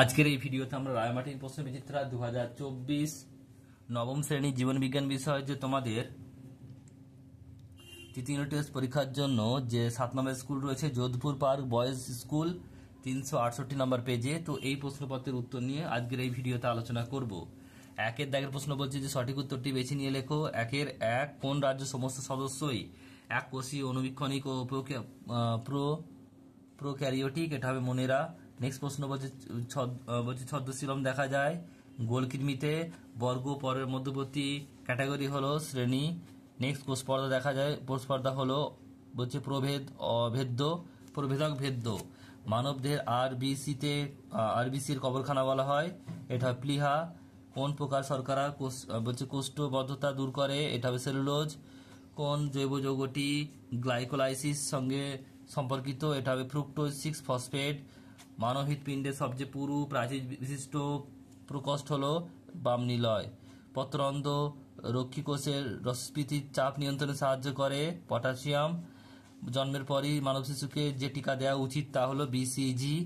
আজকের এই ভিডিওতে আমরা রায়মাটির প্রশ্ন বিচিত্রা দু নবম জীবন জীবনবিজ্ঞান বিষয় যে তোমাদের তৃতীয় টেস্ট পরীক্ষার জন্য যে সাত নম্বর স্কুল রয়েছে যোধপুর পার্ক বয়েজ স্কুল তিনশো আটষট্টি নম্বর পেজে তো এই প্রশ্নপত্রের উত্তর নিয়ে আজকের এই ভিডিওতে আলোচনা করব একের দাগের প্রশ্ন বলছে যে সঠিক উত্তরটি বেছে নিয়ে লেখো একের এক কোন রাজ্য সমস্ত সদস্যই এক কোষীয় অনুবীক্ষণিক ও প্রো প্রো প্রোক্যারিওটিক এটা হবে মনেরা নেক্সট প্রশ্ন বলছে বলছে ছদ্মশীলম দেখা যায় গোলকৃমিতে বর্গ পরের মধ্যবর্তী ক্যাটাগরি হলো শ্রেণী নেক্সট স্পর্ধা দেখা যায় স্পর্ধা হলো বলছে প্রভেদ অভেদ্য প্রভেদক ভেদ্য মানবদের আরবিসিতে আরবিসির কবরখানা বলা হয় এটা প্লিহা কোন প্রকার শর্করা বলছে কোষ্ঠবদ্ধতা দূর করে এটা হবে সেলুলোজ কোন জৈব যৌগটি গ্লাইকোলাইসিস সঙ্গে সম্পর্কিত এটা হবে ফ্রুক্টোজ সিক্স ফসফেট পিণ্ডের সবচেয়ে পুরু প্রাচীর বিশিষ্ট প্রকোষ্ঠ হল বামনিলয় পত্রন্দ রক্ষিকোষের রসস্ফীতির চাপ নিয়ন্ত্রণে সাহায্য করে পটাশিয়াম জন্মের পরই মানব শিশুকে যে টিকা দেওয়া উচিত তা হলো বিসিজি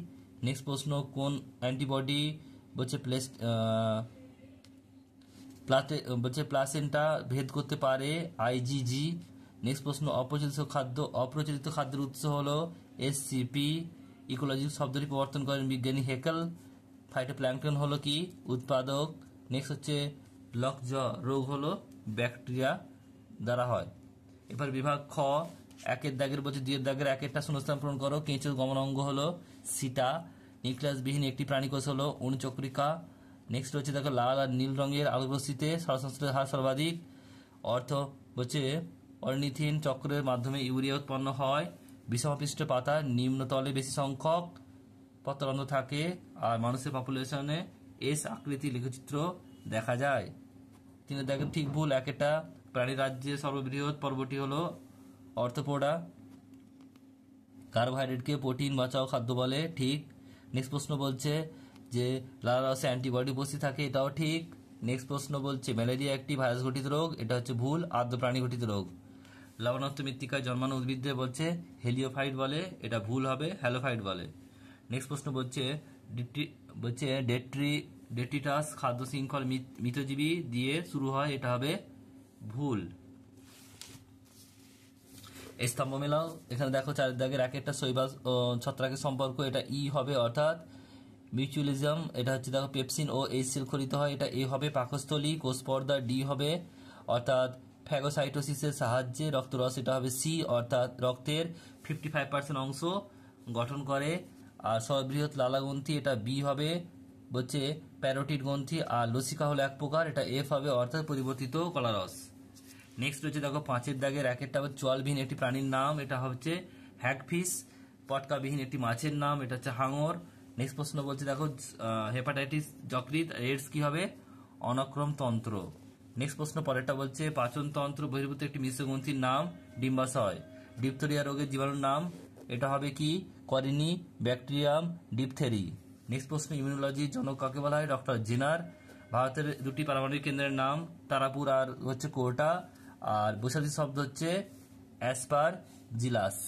নেক্সট প্রশ্ন কোন অ্যান্টিবডি বলছে প্লেস প্লাটে বলছে প্লাসেন্টা ভেদ করতে পারে আইজিজি নেক্সট প্রশ্ন অপ্রচলিত খাদ্য অপ্রচলিত খাদ্যের উৎস হলো এসসিপি ইকোলজি শব্দটি প্রবর্তন করেন বিজ্ঞানী হেকেল ফাইটোপ্ল্যাঙ্কটন হলো কি উৎপাদক নেক্সট হচ্ছে লকজ রোগ হলো ব্যাকটেরিয়া দ্বারা হয় এবার বিভাগ খ একের দাগের বলছে দুইয়ের দাগের এক একটা শূন্যস্থান পূরণ করো কেঁচোর অঙ্গ হলো সিটা নিউক্লিয়াসবিহীন একটি প্রাণীকোষ হলো অনুচক্রিকা নেক্সট হচ্ছে দেখো লাল আর নীল রঙের আলোকরশ্মিতে সরসংশ্লেষের হার সর্বাধিক অর্থ হচ্ছে অর্নিথিন চক্রের মাধ্যমে ইউরিয়া উৎপন্ন হয় বিষমাপিষ্ট পাতা নিম্নতলে বেশি সংখ্যক পত্রন্ধ থাকে আর মানুষের পপুলেশনে এস আকৃতি লেখচিত্র দেখা যায় তিনি দেখেন ঠিক ভুল একটা প্রাণী রাজ্যে সর্ববৃহৎ পর্বটি হলো অর্থপোড়া কার্বোহাইড্রেটকে প্রোটিন বাঁচাও খাদ্য বলে ঠিক নেক্সট প্রশ্ন বলছে যে লাল রসে অ্যান্টিবডি উপস্থিত থাকে এটাও ঠিক নেক্সট প্রশ্ন বলছে ম্যালেরিয়া একটি ভাইরাস ঘটিত রোগ এটা হচ্ছে ভুল আদ্য প্রাণী ঘটিত রোগ লবণাক্ত মৃত্তিকায় জন্মানো উদ্ভিদদের বলছে হেলিওফাইট বলে এটা ভুল হবে হ্যালোফাইট বলে নেক্সট প্রশ্ন বলছে বলছে ডেট্রি ডেট্রিটাস খাদ্য শৃঙ্খল মৃতজীবী দিয়ে শুরু হয় এটা হবে ভুল এই স্তম্ভ মেলাও এখানে দেখো চারিদিকে রাকেটটা শৈবাস ও ছত্রাকের সম্পর্ক এটা ই হবে অর্থাৎ মিউচুয়ালিজম এটা হচ্ছে দেখো পেপসিন ও এই সিল খরিত হয় এটা এ হবে পাকস্থলী কোষপর্দা ডি হবে অর্থাৎ ফ্যাগোসাইটোসিসের সাহায্যে রক্তরস এটা হবে সি অর্থাৎ রক্তের ফিফটি ফাইভ পার্সেন্ট অংশ গঠন করে আর সর্ববৃহৎ লালা গ্রন্থি এটা বি হবে হচ্ছে প্যারোটিড গ্রন্থি আর লসিকা হলো এক প্রকার এটা এফ হবে অর্থাৎ পরিবর্তিত কলারস নেক্সট হচ্ছে দেখো পাঁচের দাগে র্যাকেটটা হবে চলবিহীন একটি প্রাণীর নাম এটা হচ্ছে হ্যাকফিস পটকাবিহীন একটি মাছের নাম এটা হচ্ছে হাঙর নেক্সট প্রশ্ন বলছে দেখো হেপাটাইটিস যকৃত এইডস কি হবে অনক্রম তন্ত্র নেক্সট প্রশ্ন পরেরটা বলছে পাচনতন্ত্র বহির্ভূত একটি মিশ্রগ্রন্থির নাম ডিম্বাশয় ডিপথেরিয়া রোগের জীবাণুর নাম এটা হবে কি করিনি ব্যাকটেরিয়াম ডিপথেরি নেক্সট প্রশ্ন ইমিউনোলজির জনক কাকে বলা হয় ডক্টর জিনার ভারতের দুটি পারমাণবিক কেন্দ্রের নাম তারাপুর আর হচ্ছে কোটা আর বৈশাখী শব্দ হচ্ছে অ্যাসপার জিলাস